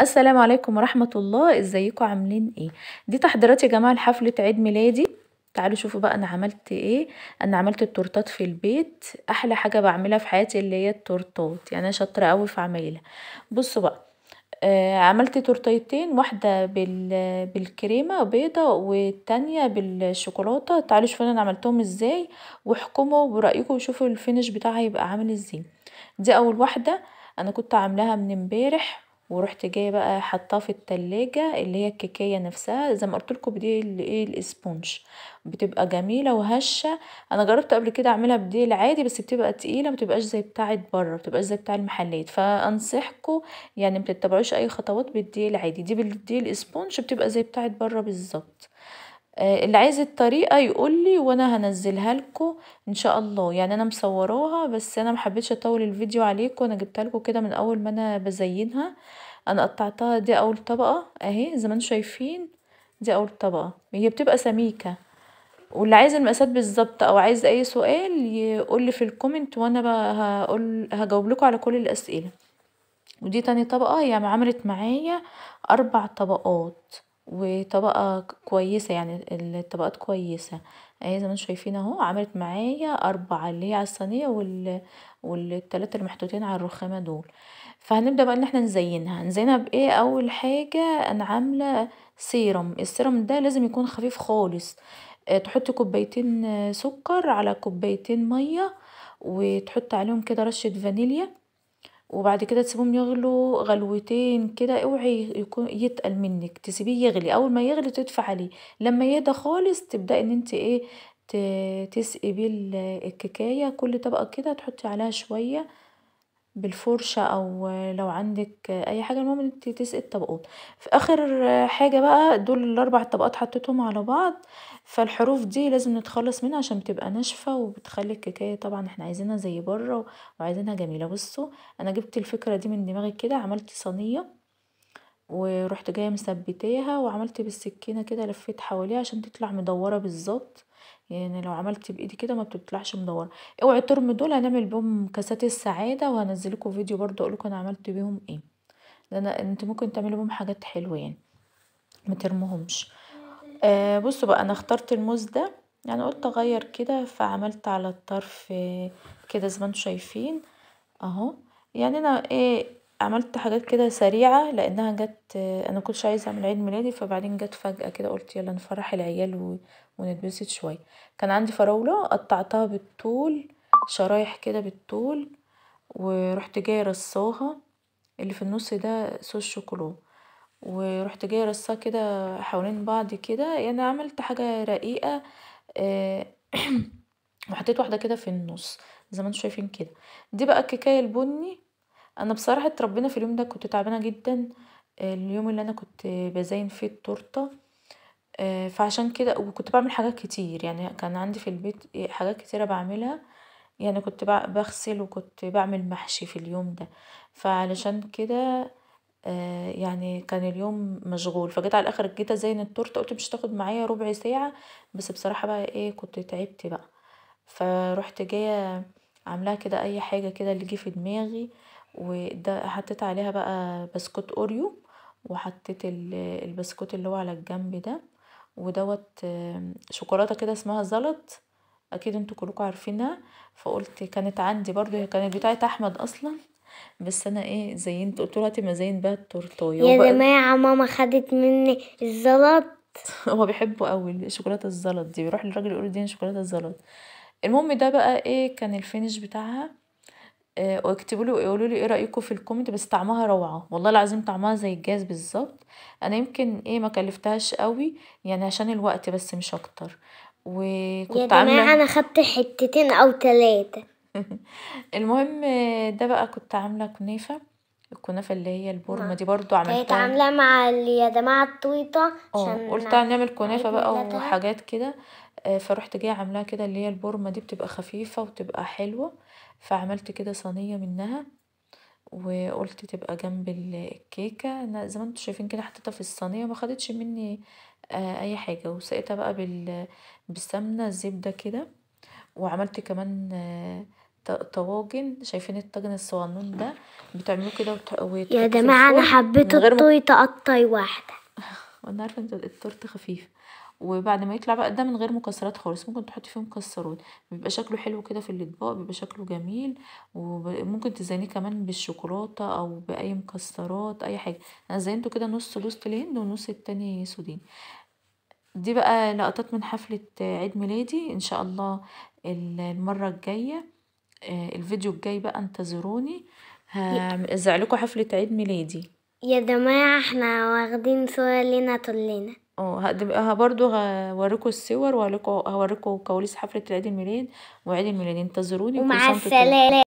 السلام عليكم ورحمة الله ازيكم عاملين ايه دي تحضيرات يا جماعة لحفلة عيد ميلادي تعالوا شوفوا بقى انا عملت ايه انا عملت التورتات في البيت احلى حاجة بعملها في حياتي اللي هي التورتات يعني انا شاطرة قوي في عمايلها بصوا بقى آه عملت تورتيتين واحدة بال... بالكريمة بيضة والتانية بالشوكولاتة تعالوا شوفوا انا عملتهم ازاي واحكموا برأيكم وشوفوا الفينش بتاعها يبقى عامل ازاي دي اول واحدة انا كنت عاملاها من امبارح ورحت جايه بقى حطاه في التلاجة اللي هي الكيكيه نفسها زي ما قلت لكم بدي الايه الاسبونج بتبقى جميله وهشه انا جربت قبل كده اعملها بديل عادي بس بتبقى تقيله ما بتبقاش زي بتاعه بره بتبقاش زي بتاع المحلات فانصحكم يعني ما تتبعوش اي خطوات بالديل العادي دي بالديل الاسبونج بتبقى زي بتاعه بره بالظبط آه، اللي عايز الطريقة يقول لي وانا هنزلها لكم ان شاء الله يعني انا مصوراها بس انا محبتش اطول الفيديو عليكم انا جبتها لكم كده من اول ما انا بزينها انا قطعتها دي اول طبقة اهي زي ما انتم شايفين دي اول طبقة هي بتبقى سميكة واللي عايز المقاسات بالظبط او عايز اي سؤال يقول لي في الكومنت وانا هقول هجاوب لكم على كل الاسئله ودي تاني طبقه هي عملت معايا اربع طبقات وطبقة كويسة يعني الطبقات كويسة اهي زي ما انتوا شايفين اهو عملت معايا اربعة اللي هي على الصينية وال... والتلاتة اللي محطوطين على الرخامة دول فهنبدأ بقى ان احنا نزينها نزينها بايه اول حاجة انا عاملة سيرم السيرم ده لازم يكون خفيف خالص آه، تحطي كوبايتين آه، سكر على كوبايتين مية وتحط عليهم كده رشة فانيليا وبعد كده تسيبهم يغلوا غلوتين كده اوعي يكون يتقل منك تسيبيه يغلي اول ما يغلي تدفع عليه لما يهدى خالص تبداي ان انت ايه تسقي بيه الككايه كل طبقه كده تحطي عليها شويه بالفرشة او لو عندك اي حاجة المهم انت تسقي الطبقات. في اخر حاجة بقى دول الاربع طبقات حطيتهم على بعض فالحروف دي لازم نتخلص منها عشان بتبقى ناشفة وبتخلي الكيكاية طبعا احنا عايزينها زي بره وعايزينها جميلة. بصوا انا جبت الفكرة دي من دماغي كده عملت صينية ورحت جايه مثبتاها وعملت بالسكينه كده لفيت حواليها عشان تطلع مدوره بالظبط يعني لو عملت بايدي كده ما بتطلعش مدوره اوعي ترمي دول هنعمل بيهم كاسات السعاده وهنزلكم فيديو برضو اقولكم انا عملت بيهم ايه لان انت ممكن تعملوا بيهم حاجات حلوه يعني ما ترموهمش آه بصوا بقى انا اخترت الموز ده يعني قلت اغير كده فعملت على الطرف كده زي ما انتم شايفين اهو يعني انا ايه عملت حاجات كده سريعة لانها جت انا مكنتش عايزة اعمل عيد ميلادي فبعدين جت فجأة كده قلت يلا نفرح العيال ونتبسط شوية كان عندي فراولة قطعتها بالطول شرايح كده بالطول ورحت جاية رصاها اللي في النص ده صوص شوكولو ورحت جاية رصاها كده حوالين بعض كده يعني عملت حاجة رقيقة آه، وحطيت واحدة كده في النص زي ما انتوا شايفين كده دي بقى الكيكايه البني انا بصراحه اتربينا في اليوم ده كنت تعبانه جدا آه، اليوم اللي انا كنت بزين فيه التورته آه، فعشان كده وكنت بعمل حاجات كتير يعني كان عندي في البيت حاجات كتيره بعملها يعني كنت بغسل وكنت بعمل محشي في اليوم ده فعلشان كده آه، يعني كان اليوم مشغول فجيت على الاخر جيت ازين التورته قلت مش هتاخد معايا ربع ساعه بس بصراحه بقى ايه كنت تعبت بقى فروحت جايه عاملاها كده اي حاجه كده اللي جه في دماغي وده حطيت عليها بقى بسكوت اوريو وحطيت البسكوت اللي هو على الجنب ده ودوت شوكولاته كده اسمها زلط اكيد انتوا كلكم عارفينها فقلت كانت عندي برضو هي كانت بتاعت احمد اصلا بس انا ايه زينت قلت له هاتي ما زين بقى التورتايه يا جماعه ماما خدت مني الزلط هو بيحبه قوي الشوكولاته الزلط دي بيروح للراجل يقول دي شوكولاته الزلط المهم ده بقى ايه كان الفينش بتاعها آه، واكتبوا لي وقولوا لي ايه رايكم في الكومنت بس طعمها روعه والله العظيم طعمها زي الجاز بالظبط انا يمكن ايه ما كلفتهاش قوي يعني عشان الوقت بس مش اكتر وكنت يا جماعه انا خدت حتتين او ثلاثه المهم آه، ده بقى كنت عامله كنافه الكنافه اللي هي البورمه آه. دي برضو عملتها كنت عامله مع يا جماعه الطويطه عشان قلت هنعمل كنافه بقى وحاجات كده آه، فروحت جايه عاملاه كده اللي هي البورمه دي بتبقى خفيفه وتبقى حلوه فعملت كده صينيه منها وقلت تبقى جنب الكيكه انا زي ما انتم شايفين كده حطيتها في الصينيه ما خدتش مني آه، اي حاجه وسقيتها بقى بالسمنه الزبده كده وعملت كمان آه، طواجن شايفين الطاجن الصغنون ده بتعملوه كده وت... يا جماعه انا حبيت التورته اقطع واحده وانا عارفه ان التورته خفيفه وبعد ما يطلع بقى ده من غير مكسرات خالص ممكن تحطي فيه مكسرات بيبقى شكله حلو كده في الاطباق بيبقى شكله جميل وممكن تزينيه كمان بالشوكولاته او باي مكسرات اي حاجه انا زينته كده نص لوزة الهند ونص التاني سودين دي بقى لقطات من حفله عيد ميلادي ان شاء الله المره الجايه آه، الفيديو الجاي بقى انتظروني هزعلكوا حفله عيد ميلادي يا جماعه احنا واخدين صور لينا طلينا اه برضو هوريكم الصور وهوريكم هوريكم كواليس حفله عيد الميلاد وعيد الميلاد انتظروني ومع السلامه